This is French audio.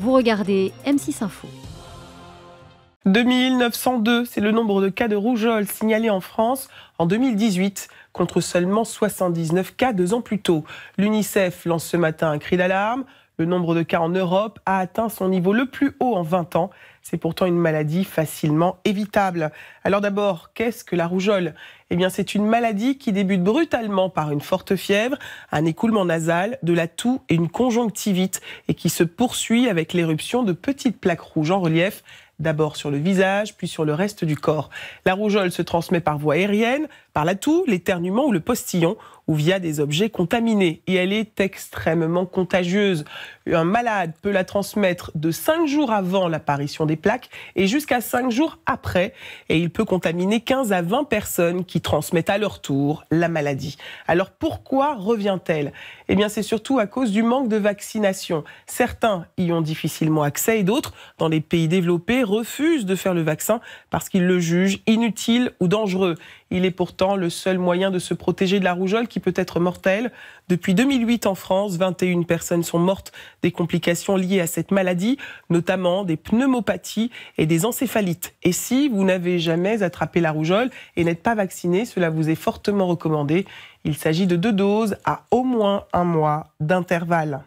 Vous regardez M6 Info. 2902, c'est le nombre de cas de rougeole signalés en France en 2018 contre seulement 79 cas deux ans plus tôt. L'UNICEF lance ce matin un cri d'alarme. Le nombre de cas en Europe a atteint son niveau le plus haut en 20 ans. C'est pourtant une maladie facilement évitable. Alors d'abord, qu'est-ce que la rougeole Eh bien, c'est une maladie qui débute brutalement par une forte fièvre, un écoulement nasal, de la toux et une conjonctivite et qui se poursuit avec l'éruption de petites plaques rouges en relief d'abord sur le visage, puis sur le reste du corps. La rougeole se transmet par voie aérienne, par la toux, l'éternuement ou le postillon, ou via des objets contaminés. Et elle est extrêmement contagieuse. Un malade peut la transmettre de 5 jours avant l'apparition des plaques et jusqu'à 5 jours après. Et il peut contaminer 15 à 20 personnes qui transmettent à leur tour la maladie. Alors pourquoi revient-elle Eh bien c'est surtout à cause du manque de vaccination. Certains y ont difficilement accès et d'autres, dans les pays développés, refusent de faire le vaccin parce qu'ils le jugent inutile ou dangereux. Il est pourtant le seul moyen de se protéger de la rougeole qui peut être mortelle. Depuis 2008 en France, 21 personnes sont mortes des complications liées à cette maladie, notamment des pneumopathies et des encéphalites. Et si vous n'avez jamais attrapé la rougeole et n'êtes pas vacciné, cela vous est fortement recommandé. Il s'agit de deux doses à au moins un mois d'intervalle.